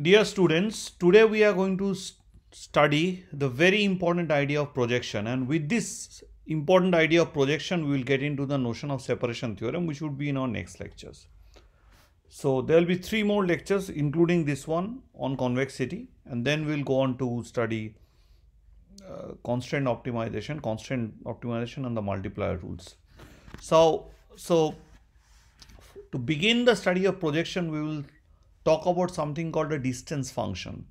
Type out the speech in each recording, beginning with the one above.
Dear students, today we are going to study the very important idea of projection and with this important idea of projection we will get into the notion of separation theorem which would be in our next lectures. So there will be three more lectures including this one on convexity and then we will go on to study uh, constraint optimization, constraint optimization and the multiplier rules. So, so to begin the study of projection we will talk about something called a distance function.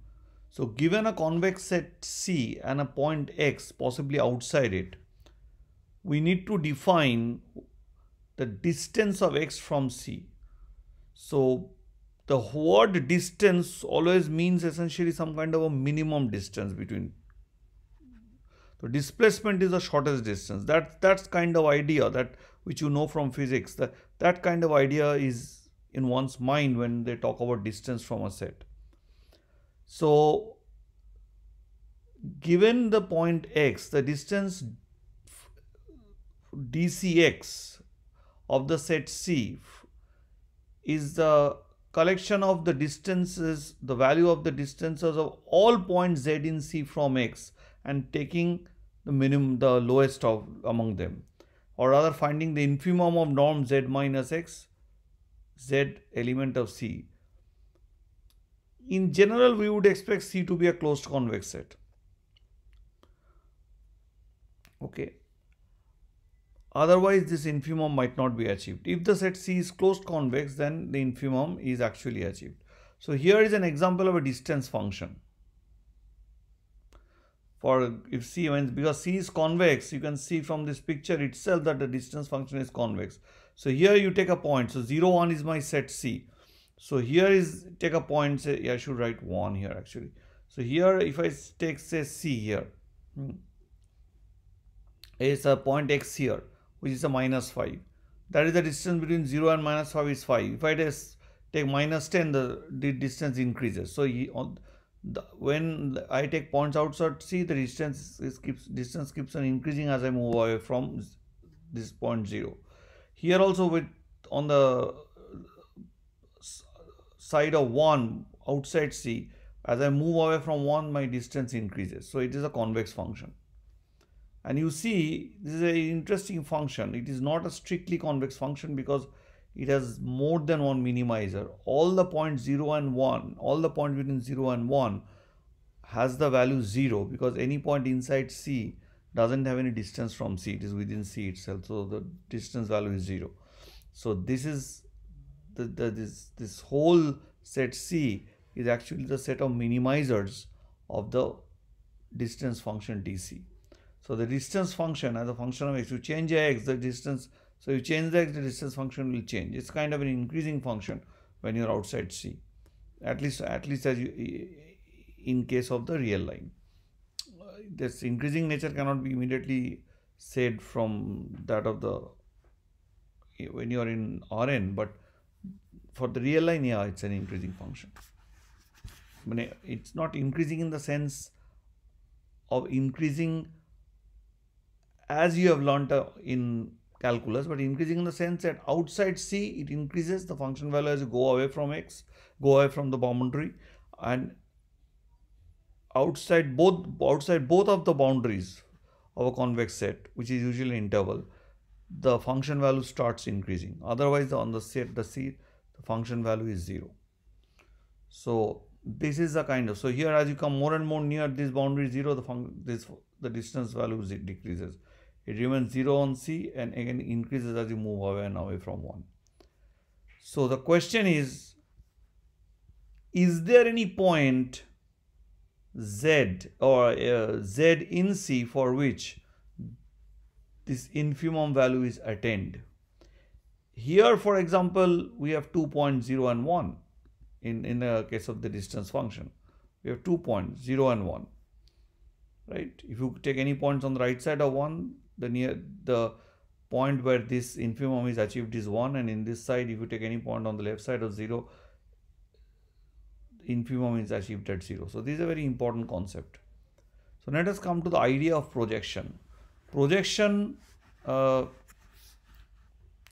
So given a convex set C and a point X possibly outside it, we need to define the distance of X from C. So the word distance always means essentially some kind of a minimum distance between The displacement is the shortest distance that that's kind of idea that which you know from physics that that kind of idea is in one's mind when they talk about distance from a set. So, given the point x, the distance dcx of the set C is the collection of the distances, the value of the distances of all points z in C from x and taking the minimum, the lowest of among them or rather finding the infimum of norm z minus x z element of C. In general, we would expect C to be a closed convex set. Okay. Otherwise, this infimum might not be achieved. If the set C is closed convex, then the infimum is actually achieved. So here is an example of a distance function. For if C means because C is convex, you can see from this picture itself that the distance function is convex. So here you take a point. So 0, 1 is my set C. So here is take a point. Say, yeah, I should write 1 here actually. So here if I take say C here. Hmm, it's a point X here which is a minus 5. That is the distance between 0 and minus 5 is 5. If I take minus 10 the, the distance increases. So he, on, the, when I take points outside C the distance keeps distance keeps on increasing as I move away from this point 0. Here also with on the side of 1 outside C, as I move away from 1, my distance increases. So it is a convex function. And you see, this is an interesting function. It is not a strictly convex function because it has more than one minimizer. All the points 0 and 1, all the points between 0 and 1 has the value 0 because any point inside C doesn't have any distance from C, it is within C itself, so the distance value is 0. So this is, the, the this, this whole set C is actually the set of minimizers of the distance function dc. So the distance function as a function of x, you change x, the distance, so you change the x, the distance function will change. It's kind of an increasing function when you're outside c, at least, at least as you, in case of the real line this increasing nature cannot be immediately said from that of the when you are in Rn, but for the real line, yeah, it's an increasing function. But it's not increasing in the sense of increasing as you have learnt uh, in calculus, but increasing in the sense that outside C, it increases the function value as you go away from X, go away from the boundary, and outside both outside both of the boundaries of a convex set, which is usually an interval, the function value starts increasing. Otherwise, on the set, the C, the function value is zero. So this is the kind of so here as you come more and more near this boundary zero, the function this the distance value decreases. It remains zero on C and again increases as you move away and away from one. So the question is, is there any point Z or uh, Z in C for which this infimum value is attained. Here, for example, we have 2.0 and 1 in, in the case of the distance function. We have 2.0 and 1, right? If you take any points on the right side of 1, the near the point where this infimum is achieved is 1 and in this side, if you take any point on the left side of 0, in is achieved at zero. So this is a very important concept. So let us come to the idea of projection. Projection uh,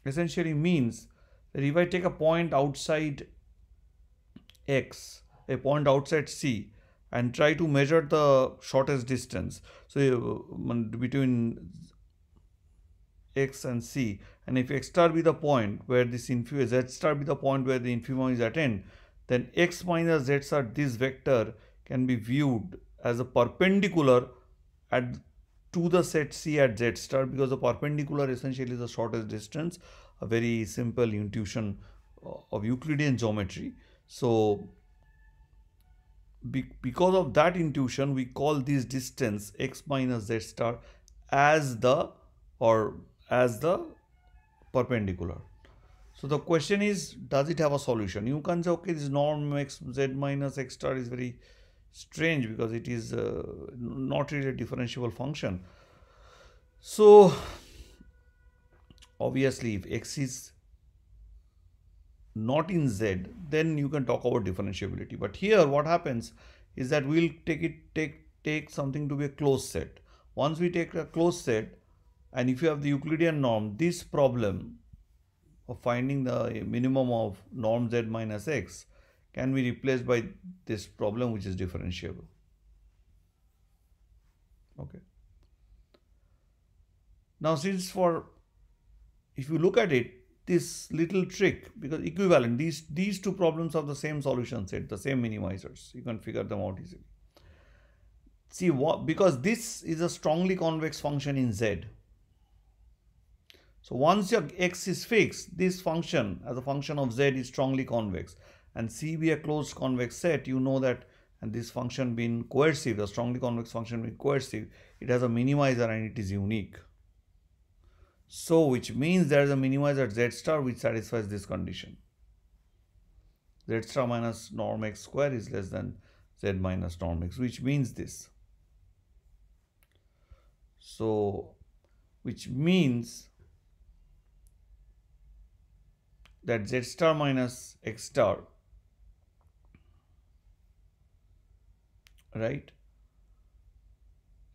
essentially means that if I take a point outside x, a point outside c, and try to measure the shortest distance, so uh, between x and c, and if x star be the point where this infima, z star be the point where the infimum is at then x minus z star this vector can be viewed as a perpendicular at to the set C at z star because the perpendicular essentially is the shortest distance a very simple intuition uh, of Euclidean geometry so be, because of that intuition we call this distance x minus z star as the or as the perpendicular so the question is, does it have a solution? You can say, okay, this norm x z minus x star is very strange because it is uh, not really a differentiable function. So obviously, if x is not in z, then you can talk about differentiability. But here, what happens is that we'll take it take take something to be a closed set. Once we take a closed set, and if you have the Euclidean norm, this problem of finding the minimum of norm z minus x can be replaced by this problem which is differentiable. Okay. Now since for, if you look at it, this little trick because equivalent, these, these two problems are the same solution set, the same minimizers. You can figure them out easily. See, what, because this is a strongly convex function in Z, so once your x is fixed, this function as a function of z is strongly convex and C be a closed convex set, you know that and this function being coercive, the strongly convex function being coercive, it has a minimizer and it is unique. So which means there is a minimizer z star which satisfies this condition. z star minus norm x square is less than z minus norm x which means this. So which means that z star minus x star right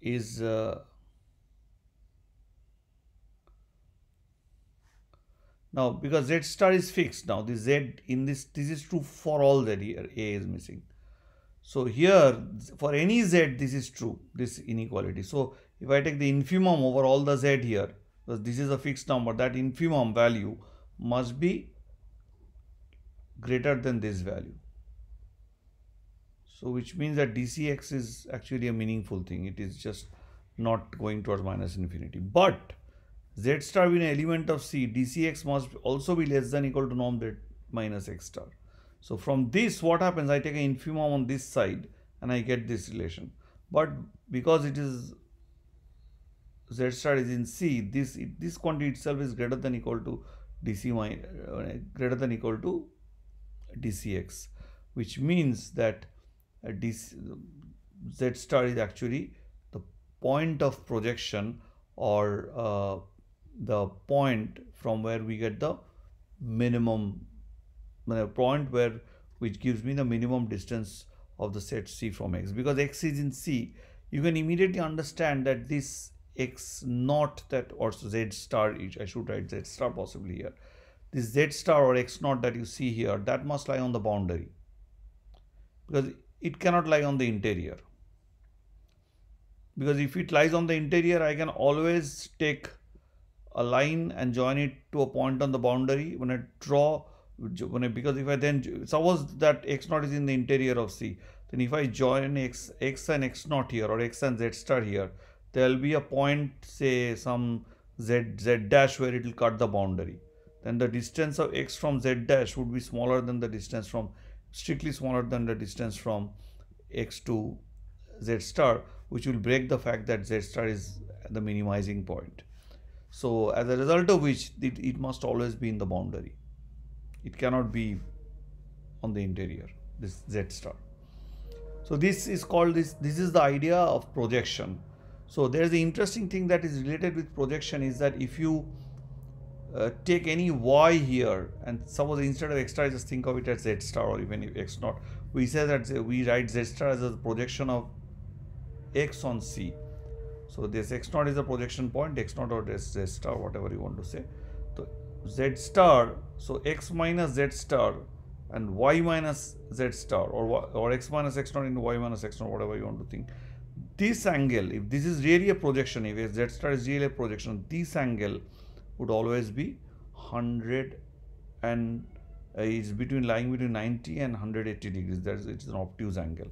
is uh, now because z star is fixed now the z in this this is true for all z here a is missing so here for any z this is true this inequality so if I take the infimum over all the z here because this is a fixed number that infimum value must be greater than this value. So which means that DCX is actually a meaningful thing. It is just not going towards minus infinity. But Z star being an element of C, DCX must also be less than equal to norm Z minus X star. So from this, what happens? I take an infimum on this side and I get this relation. But because it is Z star is in C, this this quantity itself is greater than equal to DC minus, uh, greater than equal to dcx which means that uh, DC, z star is actually the point of projection or uh, the point from where we get the minimum point where which gives me the minimum distance of the set c from x because x is in c you can immediately understand that this x naught that or z star I should write z star possibly here this z star or x naught that you see here, that must lie on the boundary because it cannot lie on the interior. Because if it lies on the interior, I can always take a line and join it to a point on the boundary when I draw when I, because if I then suppose that x naught is in the interior of C then if I join x x and x naught here or x and z star here there will be a point say some z z dash where it will cut the boundary then the distance of x from z dash would be smaller than the distance from strictly smaller than the distance from x to z star which will break the fact that z star is the minimizing point. So as a result of which it, it must always be in the boundary. It cannot be on the interior this z star. So this is called this this is the idea of projection. So there is an interesting thing that is related with projection is that if you uh, take any y here and suppose instead of x star just think of it as z star or even if x naught we say that we write z star as a projection of x on c so this x naught is a projection point x naught or z star whatever you want to say so z star so x minus z star and y minus z star or or x minus x naught into y minus x naught whatever you want to think this angle if this is really a projection if z star is really a projection this angle would always be 100 and uh, is between lying between 90 and 180 degrees that is it's an obtuse angle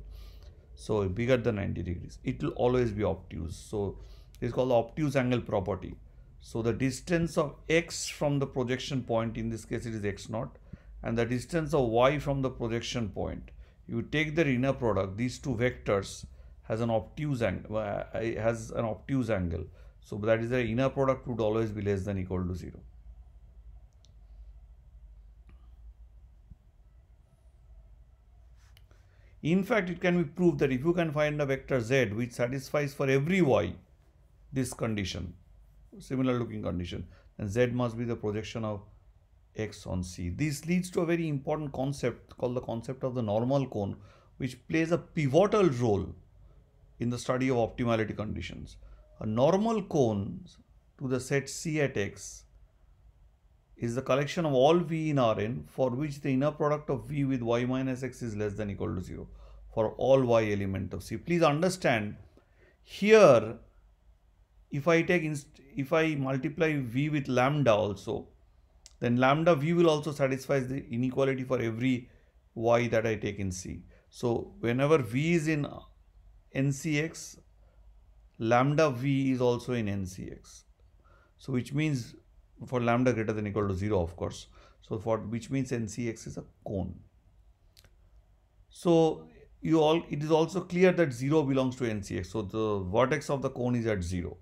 so bigger than 90 degrees it will always be obtuse so it's called the obtuse angle property so the distance of x from the projection point in this case it is x naught and the distance of y from the projection point you take their inner product these two vectors has an obtuse angle uh, has an obtuse angle so that is the inner product would always be less than equal to 0. In fact, it can be proved that if you can find a vector z which satisfies for every y this condition, similar looking condition, then z must be the projection of x on C. This leads to a very important concept called the concept of the normal cone, which plays a pivotal role in the study of optimality conditions. A normal cone to the set C at X is the collection of all V in Rn for which the inner product of V with Y minus X is less than equal to 0 for all Y element of C. Please understand here if I take if I multiply V with lambda also then lambda V will also satisfy the inequality for every Y that I take in C. So whenever V is in NCX lambda v is also in NCX. So which means for lambda greater than equal to 0 of course. So for which means NCX is a cone. So you all it is also clear that 0 belongs to NCX. So the vertex of the cone is at 0.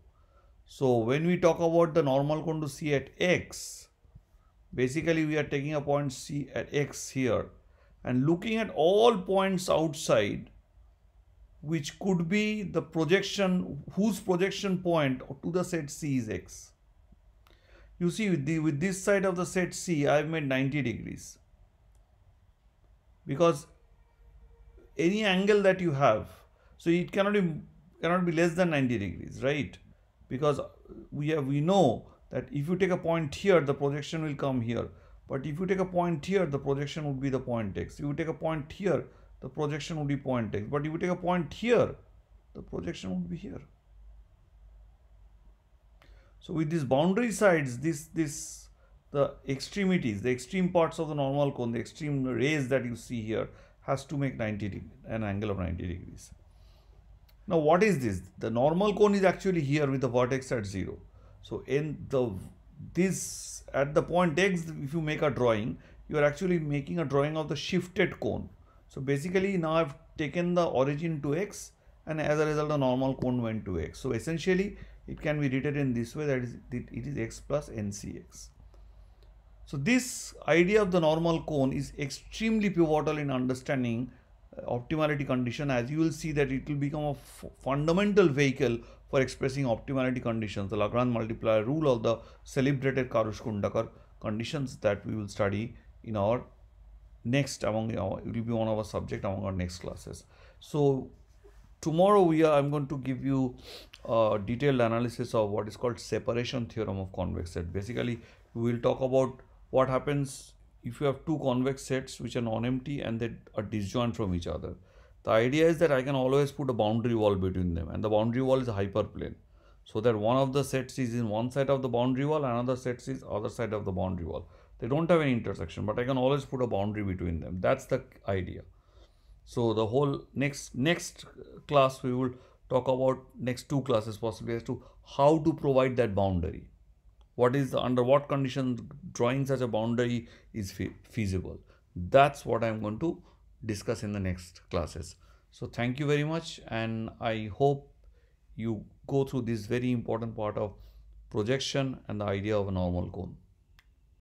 So when we talk about the normal cone to C at X, basically we are taking a point C at X here and looking at all points outside which could be the projection whose projection point to the set C is x. You see with, the, with this side of the set C I have made 90 degrees because any angle that you have so it cannot be cannot be less than 90 degrees right because we have we know that if you take a point here the projection will come here but if you take a point here the projection would be the point x if you take a point here the projection would be point x. But if you take a point here, the projection would be here. So with these boundary sides, this, this, the extremities, the extreme parts of the normal cone, the extreme rays that you see here has to make 90 degree, an angle of 90 degrees. Now what is this? The normal cone is actually here with the vertex at 0. So in the this at the point x if you make a drawing you are actually making a drawing of the shifted cone so basically now I've taken the origin to x and as a result the normal cone went to x. So essentially it can be written in this way that is it is x plus ncx. So this idea of the normal cone is extremely pivotal in understanding uh, optimality condition as you will see that it will become a fundamental vehicle for expressing optimality conditions, the Lagrange multiplier rule of the celebrated Karush-Kundakar conditions that we will study in our next among uh, it will be one of our subject among our next classes so tomorrow we are i'm going to give you a detailed analysis of what is called separation theorem of convex set basically we will talk about what happens if you have two convex sets which are non-empty and they are disjoint from each other the idea is that i can always put a boundary wall between them and the boundary wall is a hyperplane so that one of the sets is in one side of the boundary wall another set is other side of the boundary wall they don't have any intersection, but I can always put a boundary between them. That's the idea. So the whole next next class we will talk about next two classes possibly as to how to provide that boundary. What is the under what condition drawing such a boundary is fe feasible. That's what I'm going to discuss in the next classes. So thank you very much and I hope you go through this very important part of projection and the idea of a normal cone.